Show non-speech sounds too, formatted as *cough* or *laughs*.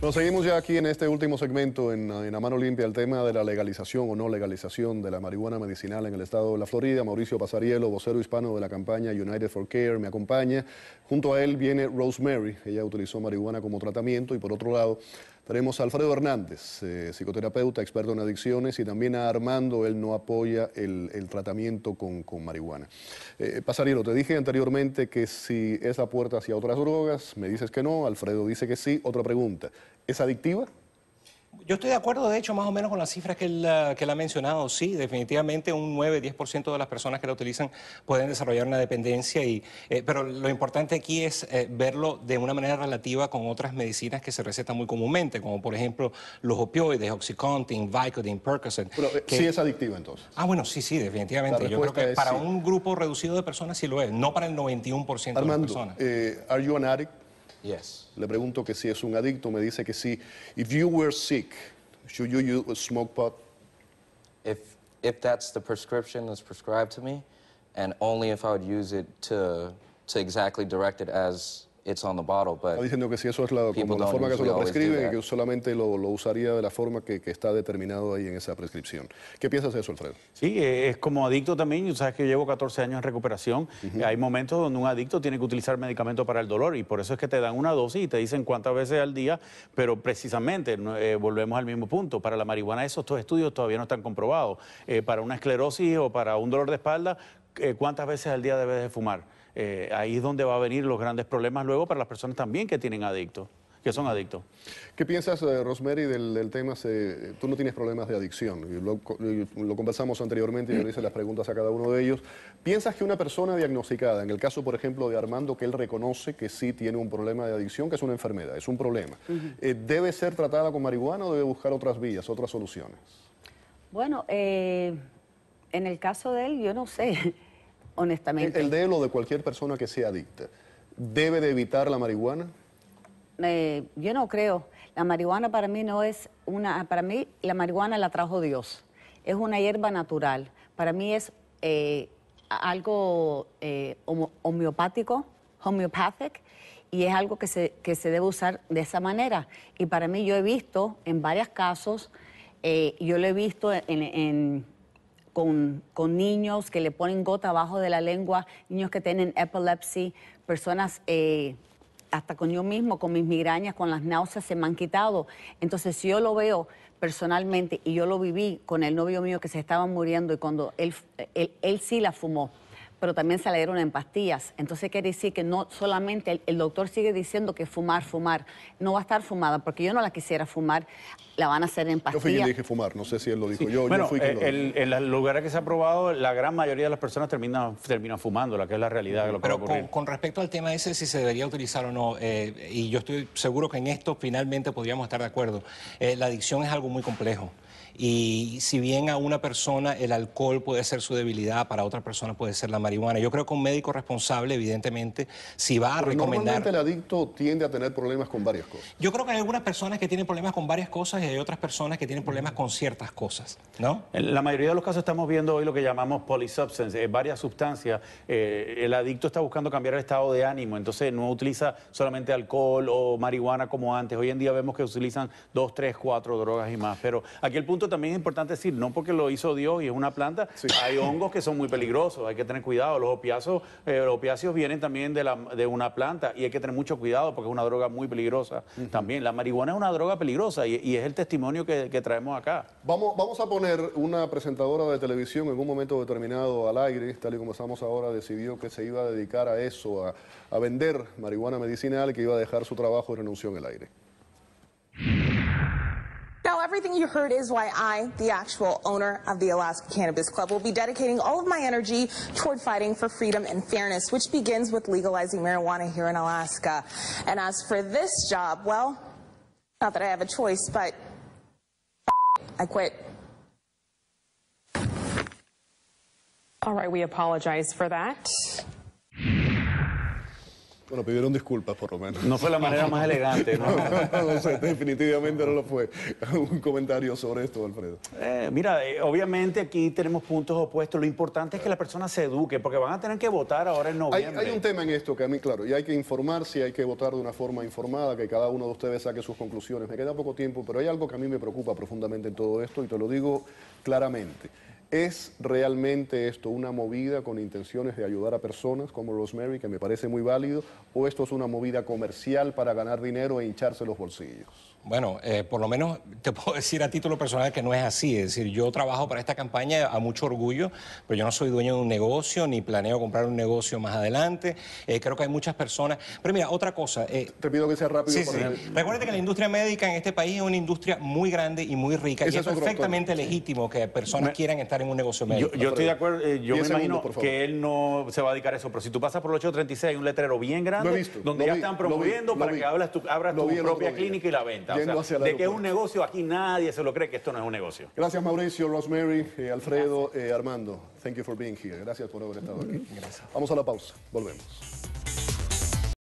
Nos seguimos ya aquí en este último segmento en, La Mano Limpia, el tema de la legalización o no legalización de la marihuana medicinal en el estado de la Florida. Mauricio Pasarielo, vocero hispano de la campaña United for Care, me acompaña. Junto a él viene Rosemary, ella utilizó marihuana como tratamiento y por otro lado tenemos a Alfredo Hernández, eh, psicoterapeuta, experto en adicciones, y también a Armando, él no apoya el, tratamiento con, marihuana. Eh, te dije anteriormente que si es la puerta hacia otras drogas, me dices que no, Alfredo dice que sí. Otra pregunta, ¿es adictiva? yo estoy de acuerdo, de hecho, más o menos con las cifras que él, ah, ha mencionado. Sí, definitivamente un 9-10% de las personas que la utilizan pueden desarrollar una dependencia, y, eh, pero lo importante aquí es eh, verlo de una manera relativa con otras medicinas que se recetan muy comúnmente, como por ejemplo los opioides, Oxycontin, Vicodin, Percocet. Pero, eh, Sí es adictivo entonces. Ah, bueno, sí, sí, definitivamente. Yo creo que para un grupo reducido de personas sí lo es, no para el 91% de las personas. Eh, are you an addict? Yes. Le pregunto que si es un adicto, me dice que sí. If you were sick, should you use smoke pot? If if that's the prescription that's prescribed to me, and only if I would use it to to exactly direct it as está diciendo que si eso es la, forma que se lo prescribe, que solamente lo, usaría de la forma que, está determinado ahí en esa prescripción. ¿Qué piensas de eso, Alfredo? Sí, es como adicto también. Sabes que llevo 14 años en recuperación. Hay momentos donde un adicto tiene que utilizar medicamento para el dolor y por eso es que te dan una dosis y te dicen cuántas veces al día, pero precisamente eh, volvemos al mismo punto. Para la marihuana esos dos estudios todavía no están comprobados. Eh, para una esclerosis o para un dolor de espalda, eh, cuántas veces al día debes de fumar. Eh, ahí es donde va a venir los grandes problemas luego para las personas también que tienen adictos que son adictos. ¿Qué piensas, eh, Rosemary, del, tema? tú no tienes problemas de adicción. Lo, conversamos anteriormente y yo le hice las preguntas a cada uno de ellos. ¿Piensas que una persona diagnosticada, en el caso, por ejemplo, de Armando, que él reconoce que sí tiene un problema de adicción, que es una enfermedad, es un problema, ¿debe ser tratada con marihuana o debe buscar otras vías, otras soluciones? Bueno, en el caso de él, yo no sé honestamente. ¿El de de cualquier persona que sea adicta? ¿Debe de evitar la marihuana? Eh, yo no creo. La marihuana para mí no es una... Para mí la marihuana la trajo Dios. Es una hierba natural. Para mí es eh, algo eh, homeopático, homeopathic, y es algo que se, debe usar de esa manera. Y para mí yo he visto en varios casos, yo lo he visto en con, niños que le ponen gota abajo de la lengua, niños que tienen epilepsia, personas eh, hasta con yo mismo, con mis migrañas, con las náuseas, se me han quitado. Entonces, si yo lo veo personalmente y yo lo viví con el novio mío que se estaba muriendo y cuando él, él, él sí la fumó, pero también se le dieron en pastillas. Entonces quiere decir que no solamente el, doctor sigue diciendo que fumar, fumar, no va a estar fumada, porque yo no la quisiera fumar, la van a hacer en pastillas. Yo fui quien dije fumar, no sé si él lo dijo yo. fui quien eh, el, en los lugares que se ha probado, la gran mayoría de las personas terminan termina fumando, la que es la realidad lo Pero con, respecto al tema ese, si se debería utilizar o no, eh, y yo estoy seguro que en esto finalmente podríamos estar de acuerdo, eh, la adicción es algo muy complejo. Y si bien a una persona el alcohol puede ser su debilidad, para otra persona puede ser la marihuana. Yo creo que un médico responsable, evidentemente, si va a recomendar... Normalmente el adicto tiende a tener problemas con varias cosas. Yo creo que hay algunas personas que tienen problemas con varias cosas y hay otras personas que tienen problemas con ciertas cosas, ¿no? En la mayoría de los casos estamos viendo hoy lo que llamamos polysubstance, eh, varias sustancias. Eh, el adicto está buscando cambiar el estado de ánimo, entonces no utiliza solamente alcohol o marihuana como antes. Hoy en día vemos que utilizan dos, tres, cuatro drogas y más. Pero aquí el punto también es importante decir, no porque lo hizo Dios y es una planta, hay hongos que son muy peligrosos, hay que tener cuidado. Los opiáceos, eh, los opiáceos vienen también de, una planta y hay que tener mucho cuidado porque es una droga muy peligrosa también. La marihuana es una droga peligrosa y, es el testimonio que, traemos acá. Vamos, vamos a poner una presentadora de televisión en un momento determinado al aire, tal y como estamos ahora, decidió que se iba a dedicar a eso, a, a vender marihuana medicinal, que iba a dejar su trabajo y renunció en el aire. everything you heard is why I, the actual owner of the Alaska Cannabis Club, will be dedicating all of my energy toward fighting for freedom and fairness, which begins with legalizing marijuana here in Alaska. And as for this job, well, not that I have a choice, but I quit. All right, we apologize for that. Bueno, pidieron disculpas por lo menos. No fue la manera más elegante, ¿no? *laughs* definitivamente no lo fue. Un comentario sobre esto, Alfredo. Eh, mira, eh, obviamente aquí tenemos puntos opuestos. Lo importante es que la persona se eduque, porque van a tener que votar ahora en noviembre. Hay, hay un tema en esto que a mí, claro, y hay que informarse, hay que votar de una forma informada, que cada uno de ustedes saque sus conclusiones. Me queda poco tiempo, pero hay algo que a mí me preocupa profundamente en todo esto y te lo digo claramente. ¿Es realmente esto una movida con intenciones de ayudar a personas como Rosemary, que me parece muy válido, o esto es una movida comercial para ganar dinero e hincharse los bolsillos? Bueno, eh, por lo menos *laughs* te puedo decir a título personal que no es así. Es decir, yo trabajo para esta campaña a mucho orgullo, pero yo no soy dueño de un negocio ni planeo comprar un negocio más adelante. Eh, creo que hay muchas personas. Pero mira, otra cosa. Eh, te pido que sea rápido. por Recuerda que la industria médica en este país es una industria muy grande y muy rica. y es perfectamente legítimo que personas quieran estar en un negocio médico. Yo, estoy de acuerdo, eh, yo me imagino que él no se va a dedicar a eso, pero si tú pasas por el 836 hay un letrero bien grande donde ya están promoviendo para que abras tu, propia clínica y la venta. O sea, de que es un negocio, aquí nadie se lo cree que esto no es un negocio. Gracias Mauricio, Rosemary, eh, Alfredo, eh, Armando. Thank you for being here. Gracias por haber estado aquí. Vamos a la pausa, volvemos.